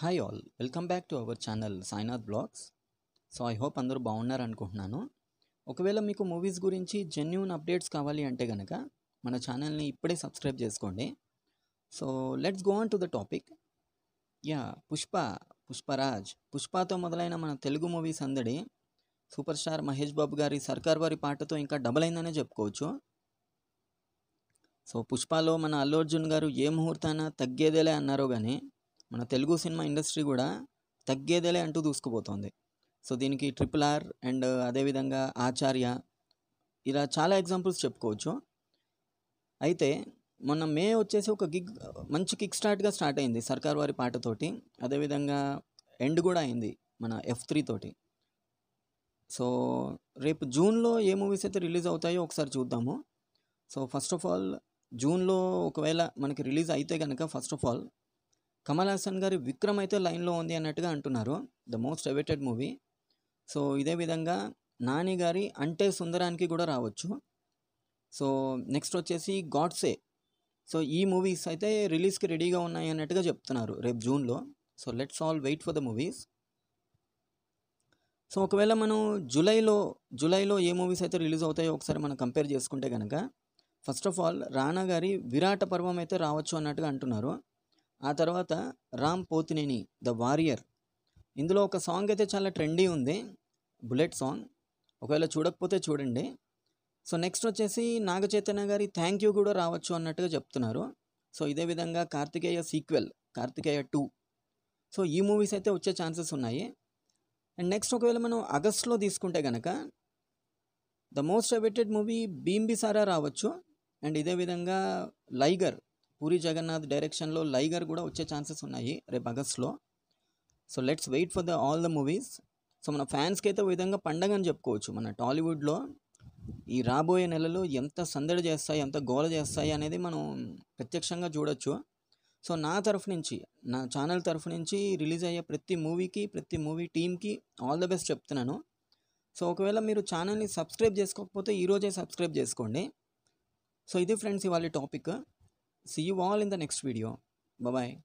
Hi all welcome back to our channel Sainath blogs so I hope అందరూ బాగున్నారు అనుకుంటున్నాను ఒకవేళ మీకు మూవీస్ గురించి జెన్యున్ అప్డేట్స్ కావాలి అంటే కనుక మన ఛానల్ని ఇప్పుడే సబ్స్క్రైబ్ చేసుకోండి so let's go on to the topic yeah Pushpa Pushparaj పుష్పతో మొదలైన మన తెలుగు మూవీస్ అందడి సూపర్ స్టార్ మహేష్ బాబు గారి సర్కార్ వారి పాటతో ఇంకా డబల్ అయిందనే చెప్పుకోవచ్చు సో పుష్పలో మన అల్లు అర్జున్ గారు ఏ ముహూర్తాన తగ్గేదేలే అన్నారో కానీ మన తెలుగు సినిమా ఇండస్ట్రీ కూడా తగ్గేదేలే అంటూ దూసుకుపోతోంది సో దీనికి ట్రిపుల్ ఆర్ అండ్ అదేవిధంగా ఆచార్య ఇలా చాలా ఎగ్జాంపుల్స్ చెప్పుకోవచ్చు అయితే మొన్న మే వచ్చేసి ఒక గిగ్ మంచి కిక్ స్టార్ట్గా స్టార్ట్ అయింది సర్కార్ వారి పాటతోటి అదేవిధంగా ఎండ్ కూడా అయింది మన ఎఫ్ త్రీ తోటి సో రేపు జూన్లో ఏ మూవీస్ అయితే రిలీజ్ అవుతాయో ఒకసారి చూద్దాము సో ఫస్ట్ ఆఫ్ ఆల్ జూన్లో ఒకవేళ మనకి రిలీజ్ అయితే కనుక first of all Kamal Haasan గారి విక్రమ్ అయితే లైన్లో ఉంది అన్నట్టుగా అంటున్నారు the most awaited movie so ఇదే విధంగా నాని గారి అంటే సుందరానికి కూడా రావచ్చు సో నెక్స్ట్ వచ్చేసి గాడ్సే సో ఈ మూవీస్ అయితే రిలీజ్కి రెడీగా ఉన్నాయి అన్నట్టుగా చెప్తున్నారు రేపు జూన్లో so let's all wait for the movies so ఒకవేళ మనం జూలైలో జూలైలో ఏ మూవీస్ అయితే రిలీజ్ అవుతాయో ఒకసారి మనం కంపేర్ చేసుకుంటే కనుక ఫస్ట్ ఆఫ్ ఆల్ రానా గారి విరాట పర్వం అయితే రావచ్చు అన్నట్టుగా అంటున్నారు ఆ తర్వాత రామ్ పోతినేని ద వారియర్ ఇందులో ఒక సాంగ్ అయితే చాలా ట్రెండీ ఉంది బుల్లెట్ సాంగ్ ఒకవేళ చూడకపోతే చూడండి సో నెక్స్ట్ వచ్చేసి నాగచైతన్య గారి థ్యాంక్ యూ కూడా రావచ్చు అన్నట్టుగా చెప్తున్నారు సో ఇదే విధంగా Karthikeya sequel Karthikeya two so ఈ మూవీస్ అయితే వచ్చే ఛాన్సెస్ ఉన్నాయి అండ్ నెక్స్ట్ ఒకవేళ మనం ఆగస్ట్లో తీసుకుంటే కనుక the most awaited movie Bimbisara రావచ్చు అండ్ ఇదే విధంగా లైగర్ పూరి జగన్నాథ్ డైరెక్షన్లో లైగర్ కూడా వచ్చే ఛాన్సెస్ ఉన్నాయి రేపు ఆగస్ట్లో so let's wait for the all the movies so మన ఫ్యాన్స్కి అయితే విధంగా పండగ అని చెప్పుకోవచ్చు మన టాలీవుడ్లో ఈ రాబోయే నెలలో ఎంత సందడి చేస్తాయి ఎంత గోల చేస్తాయి అనేది మనం ప్రత్యక్షంగా చూడొచ్చు సో నా తరఫు నుంచి నా ఛానల్ తరఫు నుంచి రిలీజ్ అయ్యే ప్రతి మూవీకి ప్రతి మూవీ టీమ్కి ఆల్ ద బెస్ట్ చెప్తున్నాను సో ఒకవేళ మీరు ఛానల్ని సబ్స్క్రైబ్ చేసుకోకపోతే ఈరోజే సబ్స్క్రైబ్ చేసుకోండి సో ఇది ఫ్రెండ్స్ ఇవాళ topic See you all in the next video. Bye bye.